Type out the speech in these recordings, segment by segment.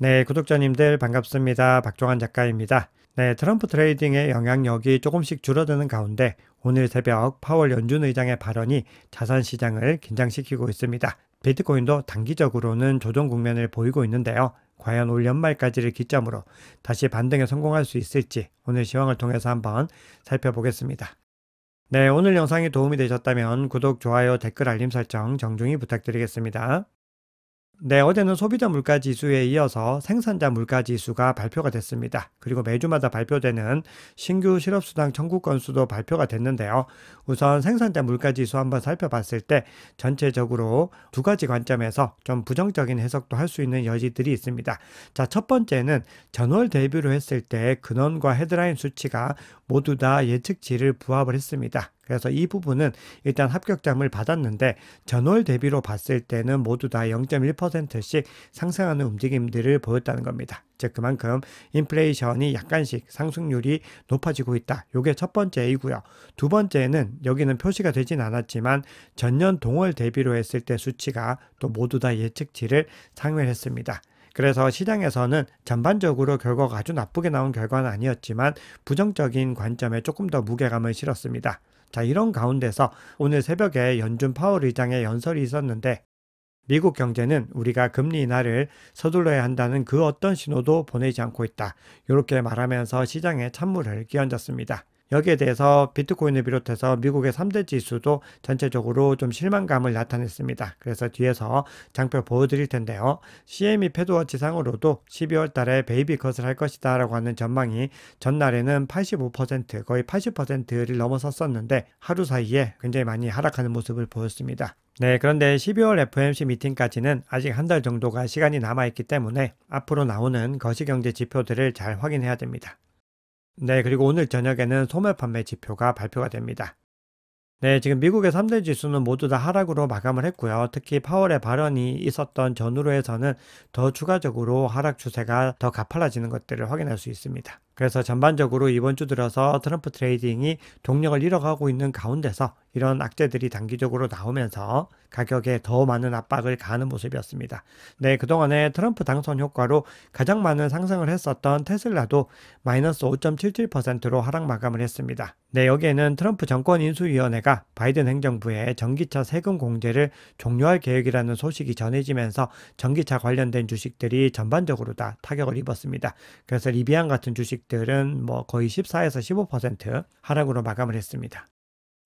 네, 구독자님들 반갑습니다. 박종환 작가입니다. 네, 트럼프 트레이딩의 영향력이 조금씩 줄어드는 가운데 오늘 새벽 파월 연준 의장의 발언이 자산 시장을 긴장시키고 있습니다. 비트코인도 단기적으로는 조정 국면을 보이고 있는데요. 과연 올 연말까지를 기점으로 다시 반등에 성공할 수 있을지 오늘 시황을 통해서 한번 살펴보겠습니다. 네, 오늘 영상이 도움이 되셨다면 구독, 좋아요, 댓글, 알림 설정 정중히 부탁드리겠습니다. 네, 어제는 소비자 물가 지수에 이어서 생산자 물가 지수가 발표가 됐습니다. 그리고 매주마다 발표되는 신규 실업수당 청구 건수도 발표가 됐는데요. 우선 생산자 물가 지수 한번 살펴봤을 때 전체적으로 두 가지 관점에서 좀 부정적인 해석도 할 수 있는 여지들이 있습니다. 자, 첫 번째는 전월 대비로 했을 때 근원과 헤드라인 수치가 모두 다 예측치를 부합을 했습니다. 그래서 이 부분은 일단 합격점을 받았는데 전월 대비로 봤을 때는 모두 다 0.1%씩 상승하는 움직임들을 보였다는 겁니다. 즉 그만큼 인플레이션이 약간씩 상승률이 높아지고 있다. 요게 첫 번째이고요. 두 번째는 여기는 표시가 되진 않았지만 전년 동월 대비로 했을 때 수치가 또 모두 다 예측치를 상회했습니다. 그래서 시장에서는 전반적으로 결과가 아주 나쁘게 나온 결과는 아니었지만 부정적인 관점에 조금 더 무게감을 실었습니다. 자, 이런 가운데서 오늘 새벽에 연준 파월 의장의 연설이 있었는데 미국 경제는 우리가 금리 인하를 서둘러야 한다는 그 어떤 신호도 보내지 않고 있다. 이렇게 말하면서 시장에 찬물을 끼얹었습니다. 여기에 대해서 비트코인을 비롯해서 미국의 3대 지수도 전체적으로 좀 실망감을 나타냈습니다. 그래서 뒤에서 장표 보여드릴 텐데요. CME 패드워지 상으로도 12월 달에 베이비 컷을 할 것이다 라고 하는 전망이 전날에는 85% 거의 80%를 넘어섰었는데 하루 사이에 굉장히 많이 하락하는 모습을 보였습니다. 네, 그런데 12월 FOMC 미팅까지는 아직 한 달 정도가 시간이 남아있기 때문에 앞으로 나오는 거시경제 지표들을 잘 확인해야 됩니다. 네, 그리고 오늘 저녁에는 소매 판매 지표가 발표가 됩니다. 네, 지금 미국의 3대 지수는 모두 다 하락으로 마감을 했고요. 특히 파월의 발언이 있었던 전후로에서는 더 추가적으로 하락 추세가 더 가팔라지는 것들을 확인할 수 있습니다. 그래서 전반적으로 이번 주 들어서 트럼프 트레이딩이 동력을 잃어가고 있는 가운데서 이런 악재들이 단기적으로 나오면서 가격에 더 많은 압박을 가하는 모습이었습니다. 네, 그동안에 트럼프 당선 효과로 가장 많은 상승을 했었던 테슬라도 마이너스 5.77%로 하락 마감을 했습니다. 네, 여기에는 트럼프 정권 인수위원회가 바이든 행정부의 전기차 세금 공제를 종료할 계획이라는 소식이 전해지면서 전기차 관련된 주식들이 전반적으로 다 타격을 입었습니다. 그래서 리비안 같은 주식 주식들은 뭐 거의 14에서 15% 하락으로 마감을 했습니다.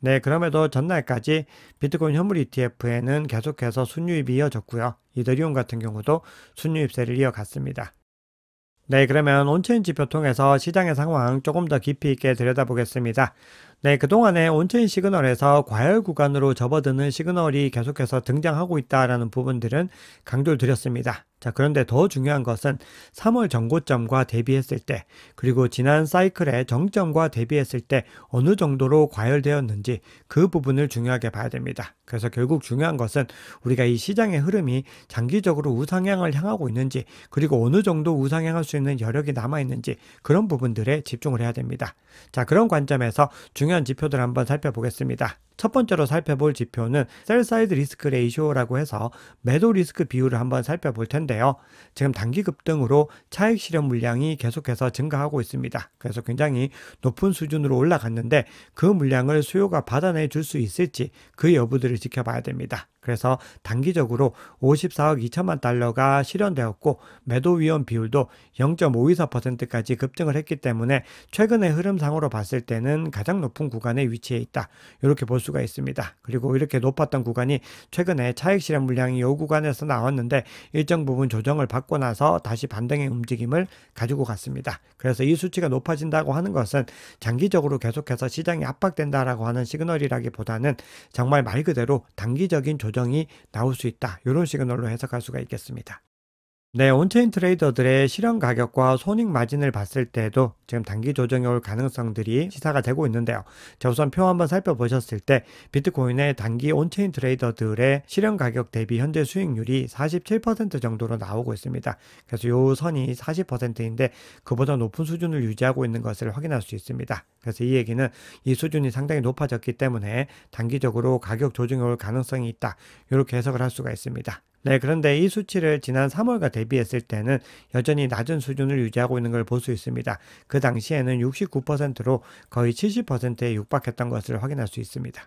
네, 그럼에도 전날까지 비트코인 현물 ETF에는 계속해서 순유입이 이어졌고요. 이더리움 같은 경우도 순유입세를 이어갔습니다. 네, 그러면 온체인 지표 통해서 시장의 상황 조금 더 깊이 있게 들여다보겠습니다. 네, 그동안에 온천 시그널에서 과열 구간으로 접어드는 시그널이 계속해서 등장하고 있다라는 부분들은 강조를 드렸습니다. 자, 그런데 더 중요한 것은 3월 정고점과 대비했을 때, 그리고 지난 사이클의 정점과 대비했을 때 어느 정도로 과열되었는지 그 부분을 중요하게 봐야 됩니다. 그래서 결국 중요한 것은 우리가 이 시장의 흐름이 장기적으로 우상향을 향하고 있는지, 그리고 어느 정도 우상향할 수 있는 여력이 남아있는지 그런 부분들에 집중을 해야 됩니다. 자, 그런 관점에서 중요 한 중요한 지표들 한번 살펴보겠습니다. 첫 번째로 살펴볼 지표는 셀사이드 리스크 레이쇼라고 해서 매도 리스크 비율을 한번 살펴볼 텐데요. 지금 단기 급등으로 차익 실현 물량이 계속해서 증가하고 있습니다. 그래서 굉장히 높은 수준으로 올라갔는데 그 물량을 수요가 받아내 줄 수 있을지 그 여부들을 지켜봐야 됩니다. 그래서 단기적으로 54억 2천만 달러가 실현되었고 매도 위험 비율도 0.524%까지 급증을 했기 때문에 최근의 흐름상으로 봤을 때는 가장 높은 구간에 위치해 있다. 이렇게 볼 수가 있습니다. 그리고 이렇게 높았던 구간이 최근에 차익 실현 물량이 요 구간에서 나왔는데 일정 부분 조정을 받고 나서 다시 반등의 움직임을 가지고 갔습니다. 그래서 이 수치가 높아진다고 하는 것은 장기적으로 계속해서 시장이 압박된다라고 하는 시그널이라기보다는 정말 말 그대로 단기적인 조정이 나올 수 있다. 이런 시그널로 해석할 수가 있겠습니다. 네, 온체인 트레이더들의 실현 가격과 손익 마진을 봤을 때도 지금 단기 조정이 올 가능성들이 시사가 되고 있는데요. 자, 우선 표 한번 살펴보셨을 때 비트코인의 단기 온체인 트레이더들의 실현 가격 대비 현재 수익률이 47% 정도로 나오고 있습니다. 그래서 요 선이 40%인데 그보다 높은 수준을 유지하고 있는 것을 확인할 수 있습니다. 그래서 이 얘기는 이 수준이 상당히 높아졌기 때문에 단기적으로 가격 조정이 올 가능성이 있다. 이렇게 해석을 할 수가 있습니다. 네, 그런데 이 수치를 지난 3월과 대비했을 때는 여전히 낮은 수준을 유지하고 있는 걸 볼 수 있습니다. 그 당시에는 69%로 거의 70%에 육박했던 것을 확인할 수 있습니다.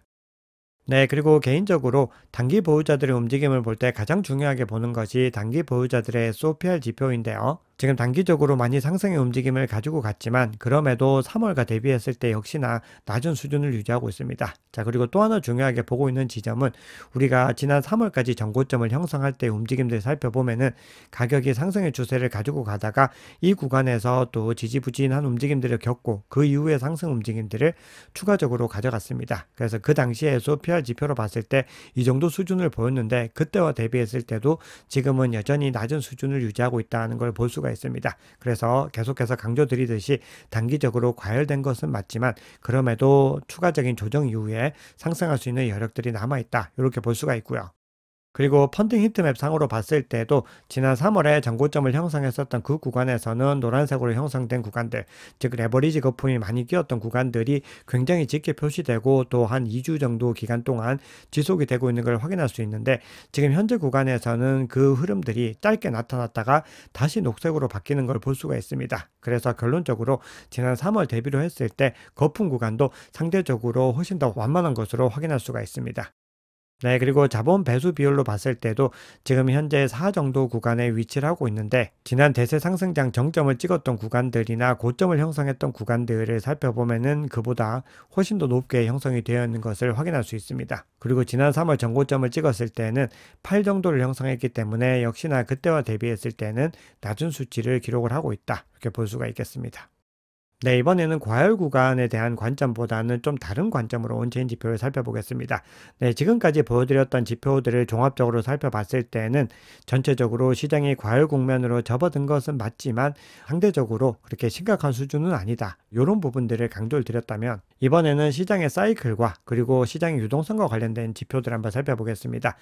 네, 그리고 개인적으로 단기 보유자들의 움직임을 볼 때 가장 중요하게 보는 것이 단기 보유자들의 소피알 지표인데요. 지금 단기적으로 많이 상승의 움직임을 가지고 갔지만 그럼에도 3월과 대비했을 때 역시나 낮은 수준을 유지하고 있습니다. 자 그리고 또 하나 중요하게 보고 있는 지점은 우리가 지난 3월까지 전고점을 형성할 때 움직임들 살펴보면은 가격이 상승의 추세를 가지고 가다가 이 구간에서 또 지지부진한 움직임들을 겪고 그 이후에 상승 움직임들을 추가적으로 가져갔습니다. 그래서 그 당시에 소피아 지표로 봤을 때 이 정도 수준을 보였는데 그때와 대비했을 때도 지금은 여전히 낮은 수준을 유지하고 있다는 걸 볼 수가 수가 있습니다. 그래서 계속해서 강조드리듯이 단기적으로 과열된 것은 맞지만 그럼에도 추가적인 조정 이후에 상승할 수 있는 여력들이 남아 있다. 이렇게 볼 수가 있고요. 그리고 펀딩 히트맵 상으로 봤을 때도 지난 3월에 정고점을 형성했었던 그 구간에서는 노란색으로 형성된 구간들, 즉 레버리지 거품이 많이 끼었던 구간들이 굉장히 짙게 표시되고 또 한 2주 정도 기간 동안 지속이 되고 있는 걸 확인할 수 있는데 지금 현재 구간에서는 그 흐름들이 짧게 나타났다가 다시 녹색으로 바뀌는 걸 볼 수가 있습니다. 그래서 결론적으로 지난 3월 대비로 했을 때 거품 구간도 상대적으로 훨씬 더 완만한 것으로 확인할 수가 있습니다. 네, 그리고 자본 배수 비율로 봤을 때도 지금 현재 4 정도 구간에 위치를 하고 있는데 지난 대세 상승장 정점을 찍었던 구간들이나 고점을 형성했던 구간들을 살펴보면은 그보다 훨씬 더 높게 형성이 되어 있는 것을 확인할 수 있습니다. 그리고 지난 3월 전고점을 찍었을 때는 8 정도를 형성했기 때문에 역시나 그때와 대비했을 때는 낮은 수치를 기록을 하고 있다. 이렇게 볼 수가 있겠습니다. 네, 이번에는 과열 구간에 대한 관점보다는 좀 다른 관점으로 온체인 지표를 살펴보겠습니다. 네, 지금까지 보여드렸던 지표들을 종합적으로 살펴봤을 때는 전체적으로 시장이 과열 국면으로 접어든 것은 맞지만 상대적으로 그렇게 심각한 수준은 아니다. 이런 부분들을 강조를 드렸다면 이번에는 시장의 사이클과 그리고 시장의 유동성과 관련된 지표들 한번 살펴보겠습니다.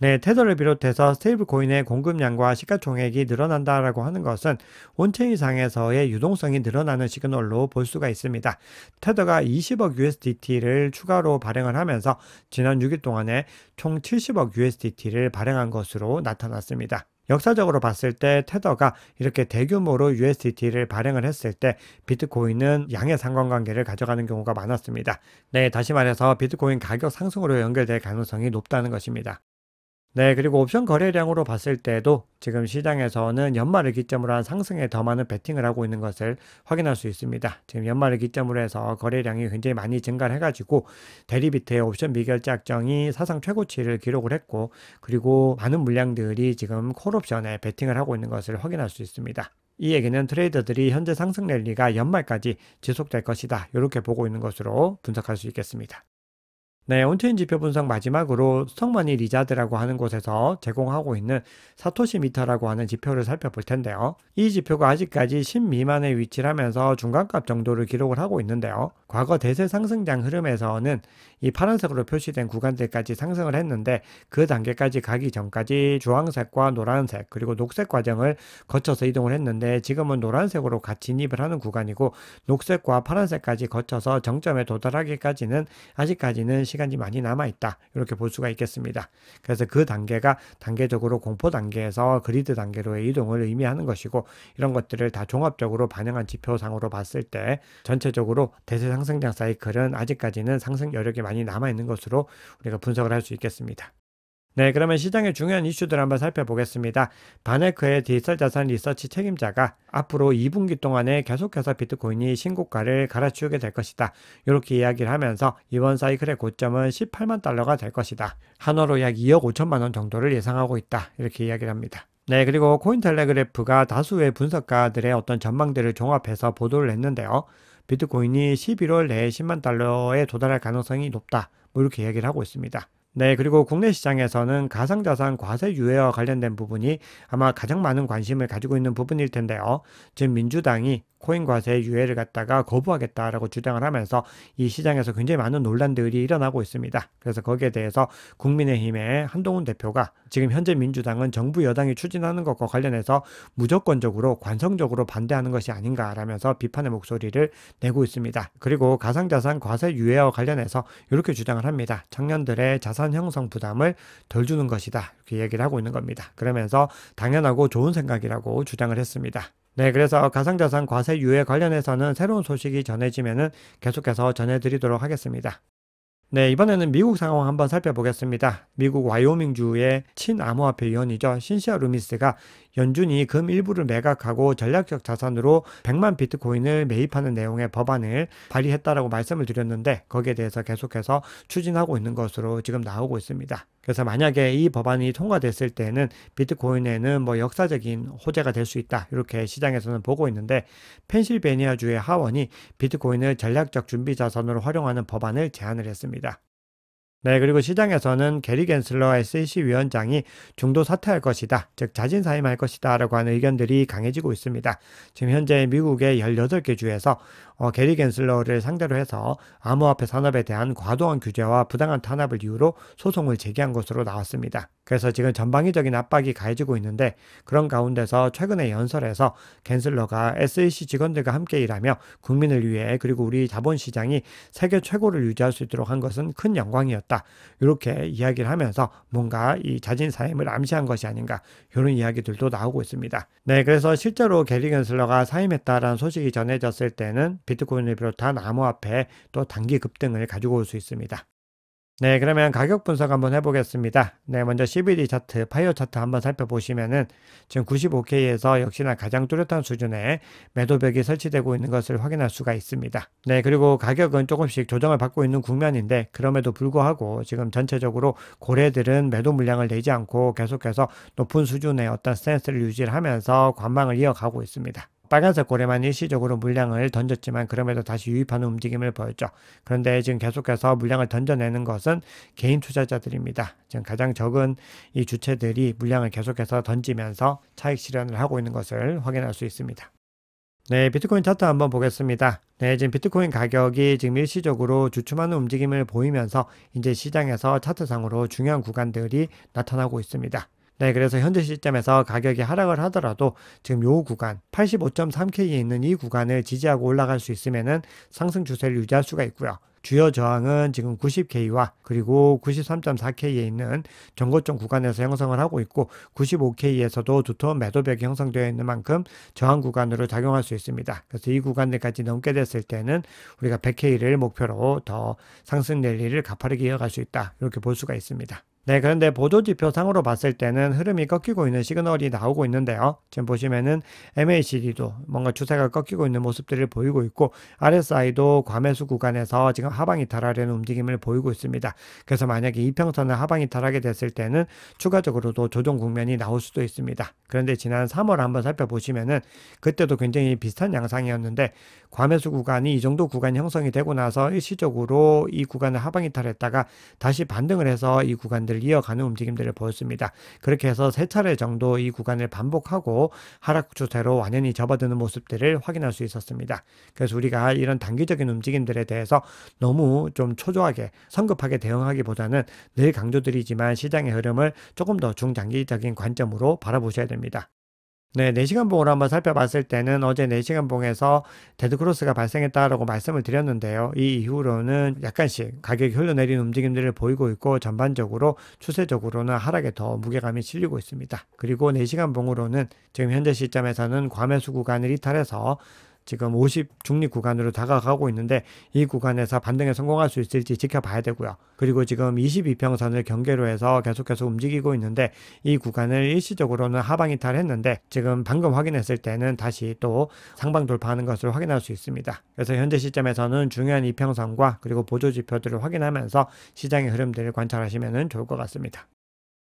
네, 테더를 비롯해서 스테이블 코인의 공급량과 시가총액이 늘어난다라고 하는 것은 온체인 상에서의 유동성이 늘어나는 시그널 걸로 볼 수가 있습니다. 테더가 20억 USDT를 추가로 발행을 하면서 지난 6일 동안에 총 70억 USDT를 발행한 것으로 나타났습니다. 역사적으로 봤을 때 테더가 이렇게 대규모로 USDT를 발행을 했을 때 비트코인은 양의 상관관계를 가져가는 경우가 많았습니다. 네, 다시 말해서 비트코인 가격 상승으로 연결될 가능성이 높다는 것입니다. 네, 그리고 옵션 거래량으로 봤을 때도 지금 시장에서는 연말을 기점으로 한 상승에 더 많은 베팅을 하고 있는 것을 확인할 수 있습니다. 지금 연말을 기점으로 해서 거래량이 굉장히 많이 증가를 해가지고 대리비트의 옵션 미결제 악정이 사상 최고치를 기록을 했고 그리고 많은 물량들이 지금 콜옵션에 베팅을 하고 있는 것을 확인할 수 있습니다. 이 얘기는 트레이더들이 현재 상승 랠리가 연말까지 지속될 것이다. 이렇게 보고 있는 것으로 분석할 수 있겠습니다. 네, 온체인 지표 분석 마지막으로 스톡머니 리자드라고 하는 곳에서 제공하고 있는 사토시 미터라고 하는 지표를 살펴볼 텐데요. 이 지표가 아직까지 10 미만에 위치하면서 중간값 정도를 기록을 하고 있는데요. 과거 대세 상승장 흐름에서는 이 파란색으로 표시된 구간들까지 상승을 했는데 그 단계까지 가기 전까지 주황색과 노란색 그리고 녹색 과정을 거쳐서 이동을 했는데 지금은 노란색으로 같이 진입을 하는 구간이고 녹색과 파란색까지 거쳐서 정점에 도달하기까지는 아직까지는 시간 시간이 많이 남아 있다. 이렇게 볼 수가 있겠습니다. 그래서 그 단계가 단계적으로 공포 단계에서 그리드 단계로의 이동을 의미하는 것이고 이런 것들을 다 종합적으로 반영한 지표상으로 봤을 때 전체적으로 대세 상승장 사이클은 아직까지는 상승 여력이 많이 남아 있는 것으로 우리가 분석을 할 수 있겠습니다. 네, 그러면 시장의 중요한 이슈들 한번 살펴보겠습니다. 바네크의 디지털 자산 리서치 책임자가 앞으로 2분기 동안에 계속해서 비트코인이 신고가를 갈아치우게 될 것이다. 이렇게 이야기를 하면서 이번 사이클의 고점은 18만 달러가 될 것이다. 한화로 약 2억 5천만 원 정도를 예상하고 있다. 이렇게 이야기를 합니다. 네, 그리고 코인텔레그래프가 다수의 분석가들의 어떤 전망들을 종합해서 보도를 했는데요. 비트코인이 11월 내에 10만 달러에 도달할 가능성이 높다. 뭐 이렇게 이야기를 하고 있습니다. 네, 그리고 국내 시장에서는 가상자산 과세 유예와 관련된 부분이 아마 가장 많은 관심을 가지고 있는 부분일 텐데요. 지금 민주당이 코인 과세 유예를 갖다가 거부하겠다라고 주장을 하면서 이 시장에서 굉장히 많은 논란들이 일어나고 있습니다. 그래서 거기에 대해서 국민의힘의 한동훈 대표가 지금 현재 민주당은 정부 여당이 추진하는 것과 관련해서 무조건적으로 관성적으로 반대하는 것이 아닌가라면서 비판의 목소리를 내고 있습니다. 그리고 가상자산 과세 유예와 관련해서 이렇게 주장을 합니다. 청년들의 자산 형성 부담을 덜 주는 것이다. 이렇게 얘기를 하고 있는 겁니다. 그러면서 당연하고 좋은 생각이라고 주장을 했습니다. 네, 그래서 가상자산 과세 유예 관련해서는 새로운 소식이 전해지면은 계속해서 전해드리도록 하겠습니다. 네, 이번에는 미국 상황 한번 살펴보겠습니다. 미국 와이오밍주의 친암호화폐 위원이죠. 신시아 루미스가 연준이 금 일부를 매각하고 전략적 자산으로 100만 비트코인을 매입하는 내용의 법안을 발의했다라고 말씀을 드렸는데 거기에 대해서 계속해서 추진하고 있는 것으로 지금 나오고 있습니다. 그래서 만약에 이 법안이 통과됐을 때는 비트코인에는 뭐 역사적인 호재가 될 수 있다. 이렇게 시장에서는 보고 있는데 펜실베니아주의 하원이 비트코인을 전략적 준비 자산으로 활용하는 법안을 제안을 했습니다. 네, 그리고 시장에서는 게리 겐슬러 SEC 위원장이 중도 사퇴할 것이다, 즉 자진 사임할 것이다 라고 하는 의견들이 강해지고 있습니다. 지금 현재 미국의 18개 주에서 어, 게리 겐슬러를 상대로 해서 암호화폐 산업에 대한 과도한 규제와 부당한 탄압을 이유로 소송을 제기한 것으로 나왔습니다. 그래서 지금 전방위적인 압박이 가해지고 있는데 그런 가운데서 최근에 연설에서 겐슬러가 SEC 직원들과 함께 일하며 국민을 위해 그리고 우리 자본시장이 세계 최고를 유지할 수 있도록 한 것은 큰 영광이었다. 같다. 이렇게 이야기를 하면서 뭔가 이 자진사임을 암시한 것이 아닌가 이런 이야기들도 나오고 있습니다. 네, 그래서 실제로 게리 견슬러가 사임했다라는 소식이 전해졌을 때는 비트코인을 비롯한 암호화폐 또 단기 급등을 가지고 올 수 있습니다. 네, 그러면 가격 분석 한번 해보겠습니다. 네, 먼저 CBD 차트, 파이어 차트 한번 살펴보시면은 지금 95K에서 역시나 가장 뚜렷한 수준의 매도벽이 설치되고 있는 것을 확인할 수가 있습니다. 네, 그리고 가격은 조금씩 조정을 받고 있는 국면인데 그럼에도 불구하고 지금 전체적으로 고래들은 매도 물량을 내지 않고 계속해서 높은 수준의 어떤 스탠스를 유지하면서 관망을 이어가고 있습니다. 빨간색 고래만 일시적으로 물량을 던졌지만 그럼에도 다시 유입하는 움직임을 보였죠. 그런데 지금 계속해서 물량을 던져내는 것은 개인 투자자들입니다. 지금 가장 적은 이 주체들이 물량을 계속해서 던지면서 차익 실현을 하고 있는 것을 확인할 수 있습니다. 네, 비트코인 차트 한번 보겠습니다. 네, 지금 비트코인 가격이 지금 일시적으로 주춤하는 움직임을 보이면서 이제 시장에서 차트상으로 중요한 구간들이 나타나고 있습니다. 네, 그래서 현재 시점에서 가격이 하락을 하더라도 지금 요 구간 85.3K에 있는 이 구간을 지지하고 올라갈 수 있으면은 상승 추세를 유지할 수가 있고요. 주요 저항은 지금 90K와 그리고 93.4K에 있는 전고점 구간에서 형성을 하고 있고 95K에서도 두터운 매도벽이 형성되어 있는 만큼 저항 구간으로 작용할 수 있습니다. 그래서 이 구간들까지 넘게 됐을 때는 우리가 100K를 목표로 더 상승 랠리를 가파르게 이어갈 수 있다. 이렇게 볼 수가 있습니다. 네, 그런데 보조지표상으로 봤을 때는 흐름이 꺾이고 있는 시그널이 나오고 있는데요. 지금 보시면은 MACD도 뭔가 추세가 꺾이고 있는 모습들을 보이고 있고 RSI도 과매수 구간에서 지금 하방 이탈하려는 움직임을 보이고 있습니다. 그래서 만약에 이평선을 하방 이탈하게 됐을 때는 추가적으로도 조정 국면이 나올 수도 있습니다. 그런데 지난 3월 한번 살펴보시면은 그때도 굉장히 비슷한 양상이었는데 과매수 구간이 이 정도 구간 형성이 되고 나서 일시적으로 이 구간을 하방 이탈했다가 다시 반등을 해서 이 구간들 하락을 이어가는 움직임들을 보였습니다. 그렇게 해서 세 차례 정도 이 구간을 반복하고 하락 추세로 완연히 접어드는 모습들을 확인할 수 있었습니다. 그래서 우리가 이런 단기적인 움직임들에 대해서 너무 좀 초조하게 성급하게 대응하기보다는 늘 강조드리지만 시장의 흐름을 조금 더 중장기적인 관점으로 바라보셔야 됩니다. 네, 4시간 봉으로 한번 살펴봤을 때는 어제 4시간 봉에서 데드크로스가 발생했다라고 말씀을 드렸는데요. 이 이후로는 약간씩 가격이 흘러내린 움직임들을 보이고 있고 전반적으로 추세적으로는 하락에 더 무게감이 실리고 있습니다. 그리고 4시간 봉으로는 지금 현재 시점에서는 과매수 구간을 이탈해서 지금 50 중립 구간으로 다가가고 있는데 이 구간에서 반등에 성공할 수 있을지 지켜봐야 되고요. 그리고 지금 22평선을 경계로 해서 계속해서 움직이고 있는데 이 구간을 일시적으로는 하방 이탈했는데 지금 방금 확인했을 때는 다시 또 상방 돌파하는 것을 확인할 수 있습니다. 그래서 현재 시점에서는 중요한 이평선과 그리고 보조 지표들을 확인하면서 시장의 흐름들을 관찰하시면 좋을 것 같습니다.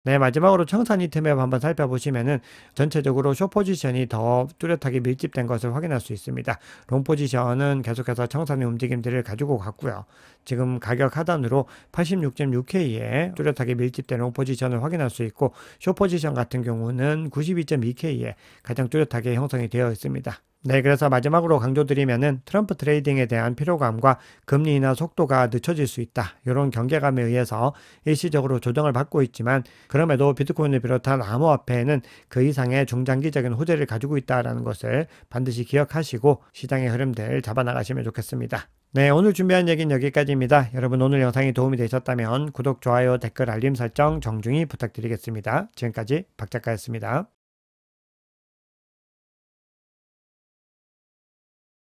네, 마지막으로 청산 이템을 한번 살펴보시면은 전체적으로 숏 포지션이 더 뚜렷하게 밀집된 것을 확인할 수 있습니다. 롱 포지션은 계속해서 청산의 움직임들을 가지고 갔고요. 지금 가격 하단으로 86.6K에 뚜렷하게 밀집된 롱 포지션을 확인할 수 있고 숏 포지션 같은 경우는 92.2K에 가장 뚜렷하게 형성이 되어 있습니다. 네, 그래서 마지막으로 강조드리면은 트럼프 트레이딩에 대한 피로감과 금리 인하 속도가 늦춰질 수 있다. 이런 경계감에 의해서 일시적으로 조정을 받고 있지만 그럼에도 비트코인을 비롯한 암호화폐는 그 이상의 중장기적인 호재를 가지고 있다라는 것을 반드시 기억하시고 시장의 흐름들 잡아나가시면 좋겠습니다. 네, 오늘 준비한 얘기는 여기까지입니다. 여러분 오늘 영상이 도움이 되셨다면 구독, 좋아요, 댓글, 알림 설정 정중히 부탁드리겠습니다. 지금까지 박 작가였습니다.